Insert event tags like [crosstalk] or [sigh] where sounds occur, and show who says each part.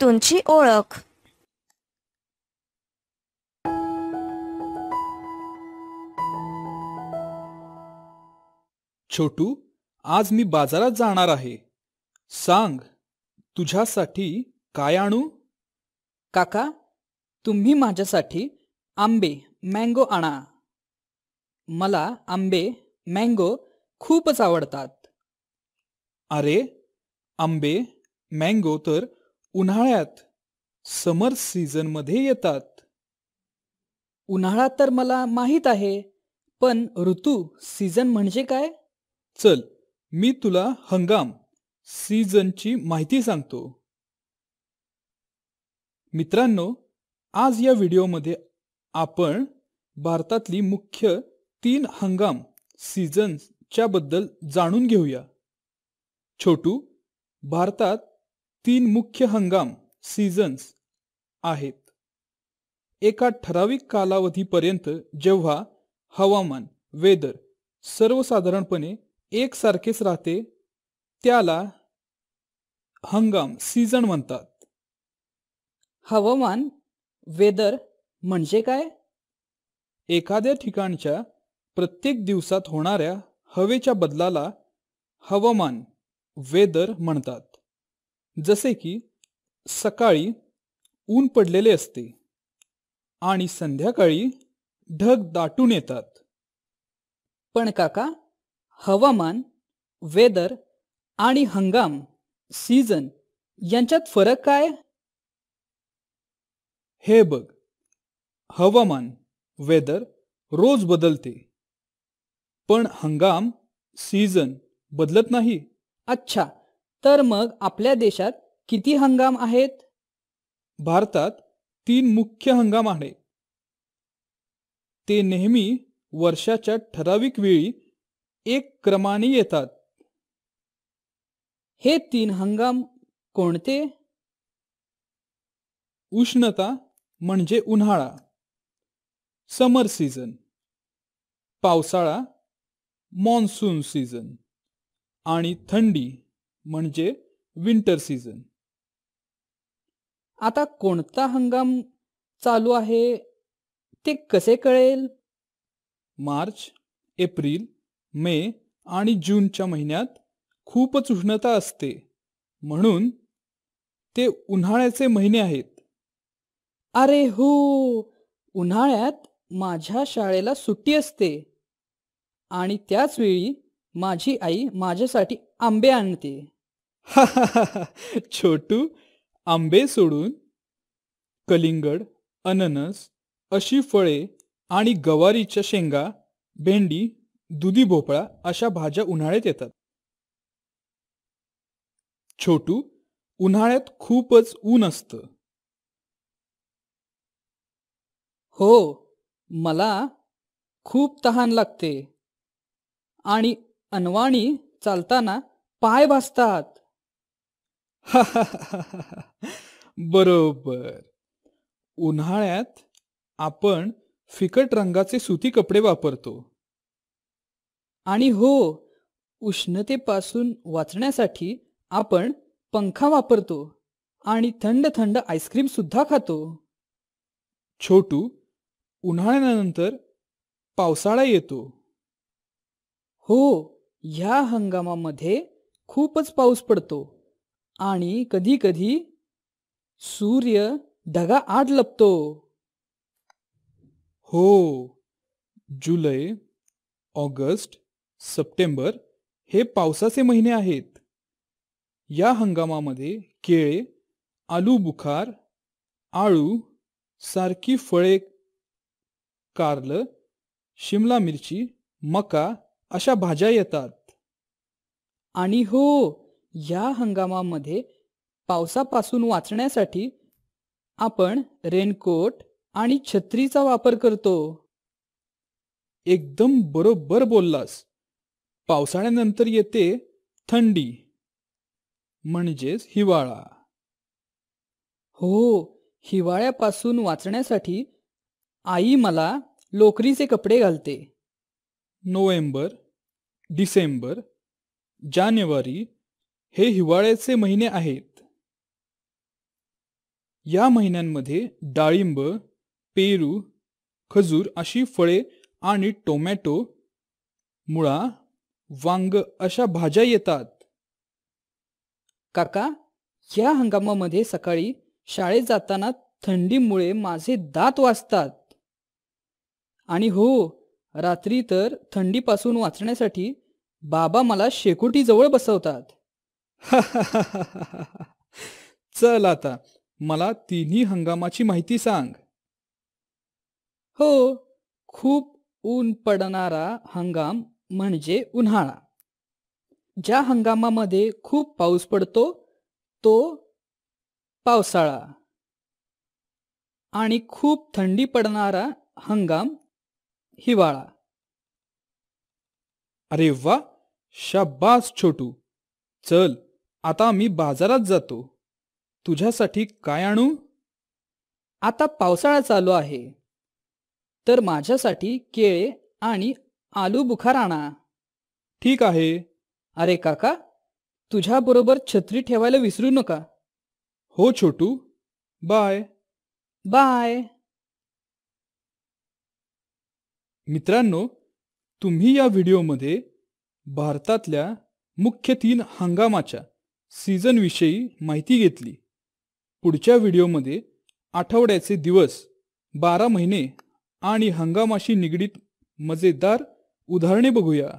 Speaker 1: तुमची ओळख छोटू आज मी बाजारात जाणार आहे सांग तुझ्यासाठी काय आणू काका तुम्ही माझ्यासाठी
Speaker 2: आंबे मँगो आणा मला आंबे मँगो खूपच
Speaker 1: आवडतात अरे आंबे मँगो तर उन्हाळ्यात समर सीझनमध्ये येतात
Speaker 2: उन्हाळा तर मला माहीत आहे
Speaker 1: पण ऋतू सीझन म्हणजे काय चल मी तुला हंगाम सीझनची माहिती सांगतो मित्रांनो आज या व्हिडिओमध्ये आपण भारतातली मुख्य तीन हंगाम सीझन्सच्या बद्दल जाणून घेऊया छोटू भारतात तीन मुख्य हंगाम सीझन्स आहेत एका ठराविक कालावधीपर्यंत जेव्हा हवामान वेदर सर्वसाधारणपणे एकसारखेच राहते त्याला हंगाम सीझन म्हणतात हवामान वेदर म्हणजे काय एखाद्या ठिकाणच्या प्रत्येक दिवसात होणाऱ्या हवेच्या बदलाला हवामान वेदर म्हणतात जसे की सकाळी ऊन पडलेले असते आणि संध्याकाळी ढग दाटून येतात पण काका हवामान
Speaker 2: वेदर आणि हंगाम सीजन यांच्यात
Speaker 1: फरक काय हे बघ हवामान वेदर रोज बदलते पण हंगाम सीजन बदलत नाही अच्छा तर मग आपल्या देशात किती हंगाम आहेत भारतात तीन मुख्य हंगाम आहे ते नेहमी वर्षाच्या ठराविक वेळी एक क्रमाने येतात हे तीन हंगाम कोणते उष्णता म्हणजे उन्हाळा समर सीजन। पावसाळा मॉन्सून सीजन। आणि थंडी म्हणजे विंटर सीजन
Speaker 2: आता कोणता हंगाम चालू आहे ते
Speaker 1: कसे कळेल मार्च एप्रिल मे आणि जूनच्या महिन्यात खूपच उष्णता असते म्हणून ते उन्हाळ्याचे महिने आहेत
Speaker 2: अरे हो उन्हाळ्यात माझ्या शाळेला सुट्टी असते आणि त्याच वेळी माझी आई माझ्यासाठी आंबे आणते
Speaker 1: [laughs] छोटू आंबे सोडून कलिंगड अननस अशी फळे आणि गवारीच्या शेंगा भेंडी दुधी भोपळा अशा भाज्या उन्हाळ्यात येतात छोटू उन्हाळ्यात खूपच ऊन असत हो
Speaker 2: मला खूप तहान लागते आणि अनवाणी चालताना पाय भासतात [laughs]
Speaker 1: बरोबर उन्हाळ्यात आपण फिकट रंगाचे सुती कपडे वापरतो आणि हो
Speaker 2: उष्णतेपासून वाचण्यासाठी आपण पंखा वापरतो
Speaker 1: आणि थंड थंड आईस्क्रीम सुद्धा खातो छोटू उन्हाळ्यानंतर पावसाळा येतो हो
Speaker 2: ह्या हंगामामध्ये खूपच पाऊस पडतो आणि कधी
Speaker 1: सूर्य ढगा आड लपतो हो जुलै ऑगस्ट सप्टेंबर हे पावसाचे महिने आहेत या हंगामामध्ये केळे आलू बुखार आळू सारखी फळे कारलं शिमला मिरची मका अशा भाज्या येतात
Speaker 2: आणि हो या हंगामामध्ये पावसापासून वाचण्यासाठी आपण रेनकोट आणि छत्रीचा वापर करतो
Speaker 1: एकदम बरोबर बोललास पावसाळ्यानंतर येते थंडी म्हणजेच हिवाळा
Speaker 2: हो हिवाळ्यापासून वाचण्यासाठी आई मला लोकरीचे कपडे घालते
Speaker 1: नोव्हेंबर डिसेंबर जानेवारी हे हिवाळ्याचे महिने आहेत या महिन्यांमध्ये डाळिंब पेरू खजूर अशी फळे आणि टोमॅटो मुळा वांग अशा भाज्या येतात काका या हंगामामध्ये
Speaker 2: सकाळी शाळेत जाताना थंडीमुळे माझे दात वाचतात आणि हो रात्री तर थंडीपासून वाचण्यासाठी बाबा मला शेकोटीजवळ बसवतात [laughs]
Speaker 1: चल आता मला तिन्ही हंगामाची माहिती सांग हो
Speaker 2: खूप ऊन पडणारा हंगाम म्हणजे उन्हाळा ज्या हंगामामध्ये खूप पाऊस पडतो तो पावसाळा आणि खूप थंडी पडणारा
Speaker 1: हंगाम हिवाळा अरे वा शब्बास छोटू चल आता मी बाजारात जातो तुझ्यासाठी काय आणू आता पावसाळा चालू आहे
Speaker 2: तर माझ्यासाठी केळे आणि आलू बुखार आणा ठीक आहे अरे काका तुझ्याबरोबर छत्री ठेवायला विसरू नका हो
Speaker 1: छोटू बाय बाय मित्रांनो तुम्ही या व्हिडिओमध्ये भारतातल्या मुख्य तीन हंगामाच्या सीझनविषयी माहिती घेतली पुढच्या व्हिडिओमध्ये आठवड्याचे दिवस बारा महिने आणि हंगामाशी निगडीत मजेदार उदाहरणे बघूया